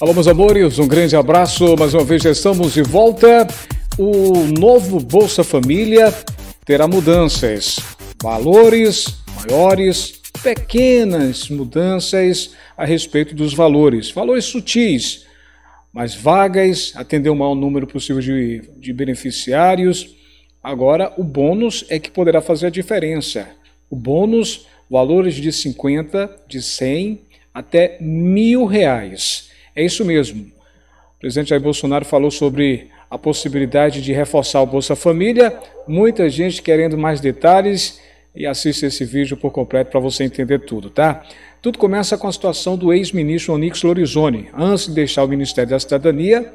Alô, meus amores, um grande abraço. Mais uma vez já estamos de volta. O novo Bolsa Família terá mudanças, valores maiores, pequenas mudanças a respeito dos valores, valores sutis, mas vagas, atender um maior número possível de, de beneficiários. Agora, o bônus é que poderá fazer a diferença. O bônus, valores de 50, de 100 até mil reais é isso mesmo. O presidente Jair Bolsonaro falou sobre a possibilidade de reforçar o Bolsa Família. Muita gente querendo mais detalhes e assista esse vídeo por completo para você entender tudo, tá? Tudo começa com a situação do ex-ministro Onix Lorizone. Antes de deixar o Ministério da Cidadania,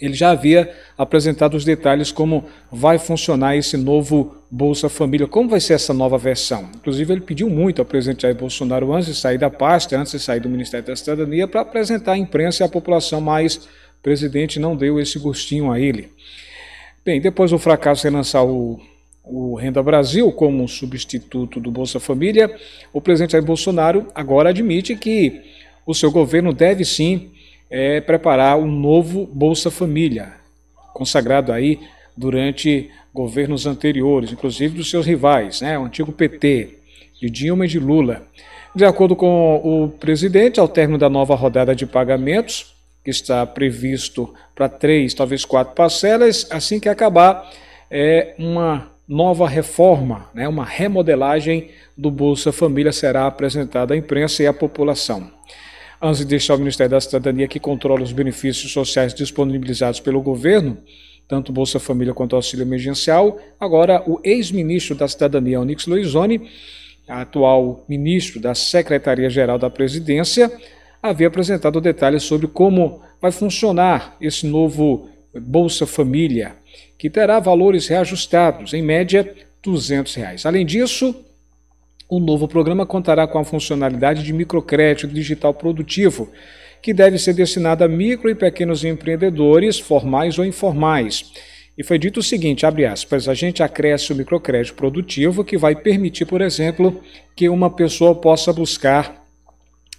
ele já havia apresentado os detalhes como vai funcionar esse novo Bolsa Família, como vai ser essa nova versão. Inclusive, ele pediu muito ao presidente Jair Bolsonaro antes de sair da pasta, antes de sair do Ministério da Cidadania, para apresentar à imprensa e à população, mas o presidente não deu esse gostinho a ele. Bem, depois do fracasso em lançar o, o Renda Brasil como substituto do Bolsa Família, o presidente Jair Bolsonaro agora admite que o seu governo deve sim é preparar um novo Bolsa Família, consagrado aí durante governos anteriores, inclusive dos seus rivais, né, o antigo PT, de Dilma e de Lula. De acordo com o presidente, ao término da nova rodada de pagamentos, que está previsto para três, talvez quatro parcelas, assim que acabar, é uma nova reforma, né, uma remodelagem do Bolsa Família será apresentada à imprensa e à população antes de deixar o Ministério da Cidadania, que controla os benefícios sociais disponibilizados pelo governo, tanto Bolsa Família quanto auxílio emergencial. Agora, o ex-ministro da Cidadania, Onix Luizoni, atual ministro da Secretaria-Geral da Presidência, havia apresentado detalhes sobre como vai funcionar esse novo Bolsa Família, que terá valores reajustados, em média, R$ 200. Reais. Além disso, o novo programa contará com a funcionalidade de microcrédito digital produtivo, que deve ser destinado a micro e pequenos empreendedores, formais ou informais. E foi dito o seguinte, abre aspas, a gente acresce o microcrédito produtivo que vai permitir, por exemplo, que uma pessoa possa buscar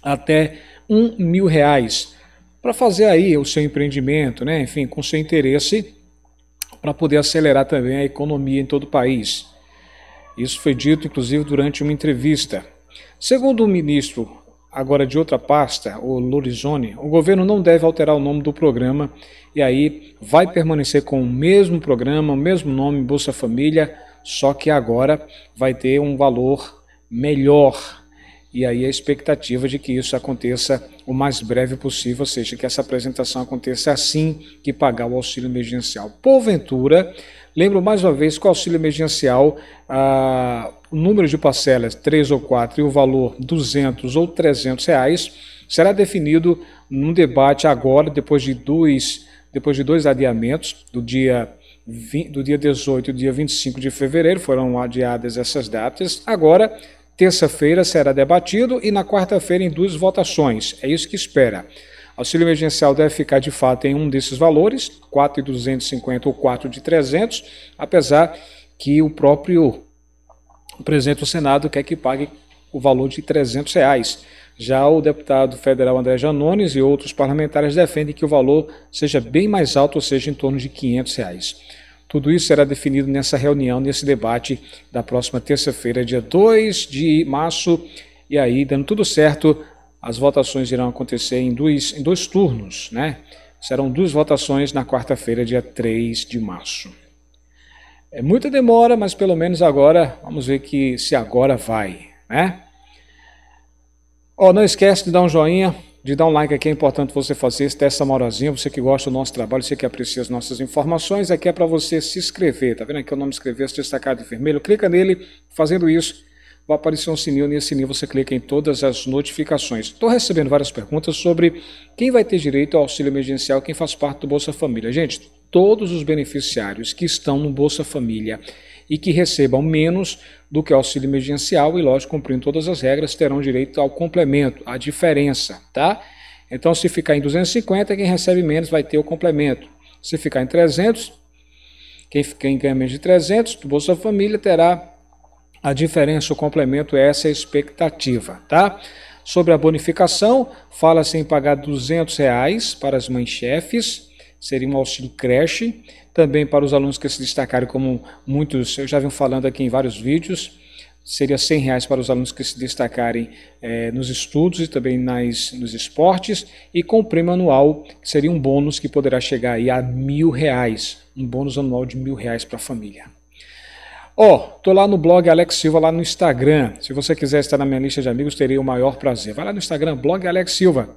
até um mil reais para fazer aí o seu empreendimento, né? enfim, com seu interesse, para poder acelerar também a economia em todo o país. Isso foi dito, inclusive, durante uma entrevista. Segundo o ministro, agora de outra pasta, o Lorizone, o governo não deve alterar o nome do programa e aí vai permanecer com o mesmo programa, o mesmo nome, Bolsa Família, só que agora vai ter um valor melhor. E aí a expectativa é de que isso aconteça o mais breve possível, ou seja, que essa apresentação aconteça assim que pagar o auxílio emergencial. Porventura, Lembro mais uma vez que o auxílio emergencial, ah, o número de parcelas, três ou quatro, e o valor 200 ou 300 reais, será definido num debate agora, depois de dois, depois de dois adiamentos, do dia, 20, do dia 18 e do dia 25 de fevereiro, foram adiadas essas datas. Agora, terça-feira será debatido e na quarta-feira em duas votações. É isso que espera. Auxílio emergencial deve ficar de fato em um desses valores, 4,250 ou 4.300, de apesar que o próprio presidente do Senado quer que pague o valor de 300 reais. Já o deputado federal André Janones e outros parlamentares defendem que o valor seja bem mais alto, ou seja, em torno de 500 reais. Tudo isso será definido nessa reunião, nesse debate da próxima terça-feira, dia 2 de março. E aí, dando tudo certo, as votações irão acontecer em dois, em dois turnos, né? Serão duas votações na quarta-feira, dia 3 de março. É muita demora, mas pelo menos agora, vamos ver que se agora vai, né? Ó, oh, não esquece de dar um joinha, de dar um like aqui, é importante você fazer isso, essa moralzinha, você que gosta do nosso trabalho, você que aprecia as nossas informações, aqui é para você se inscrever, tá vendo aqui o nome inscrever-se destacado em vermelho, clica nele, fazendo isso, vai aparecer um sininho, nesse sininho você clica em todas as notificações. Estou recebendo várias perguntas sobre quem vai ter direito ao auxílio emergencial, quem faz parte do Bolsa Família. Gente, todos os beneficiários que estão no Bolsa Família e que recebam menos do que o auxílio emergencial e, lógico, cumprindo todas as regras, terão direito ao complemento, à diferença, tá? Então, se ficar em 250, quem recebe menos vai ter o complemento. Se ficar em 300, quem, quem ganha menos de 300 do Bolsa Família terá a diferença, o complemento é essa expectativa, tá? Sobre a bonificação, fala-se em pagar R$ 200 reais para as mães chefes, seria um auxílio creche, também para os alunos que se destacarem como muitos, eu já venho falando aqui em vários vídeos, seria 100 reais para os alunos que se destacarem eh, nos estudos e também nas, nos esportes, e com o prêmio anual, seria um bônus que poderá chegar aí a mil reais, um bônus anual de mil reais para a família. Ó, oh, tô lá no blog Alex Silva, lá no Instagram. Se você quiser estar na minha lista de amigos, teria o maior prazer. Vai lá no Instagram, blog Alex Silva.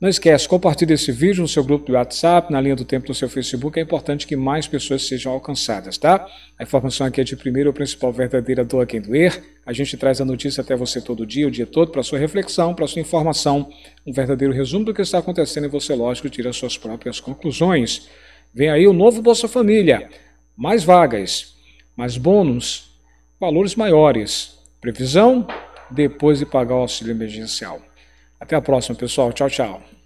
Não esquece, compartilhe esse vídeo no seu grupo do WhatsApp, na linha do tempo do seu Facebook. É importante que mais pessoas sejam alcançadas, tá? A informação aqui é de primeiro, o principal verdadeira doa quem doer. A gente traz a notícia até você todo dia, o dia todo, para sua reflexão, para sua informação. Um verdadeiro resumo do que está acontecendo e você, lógico, tira suas próprias conclusões. Vem aí o novo Bolsa Família. Mais vagas mais bônus, valores maiores. Previsão depois de pagar o auxílio emergencial. Até a próxima, pessoal. Tchau, tchau.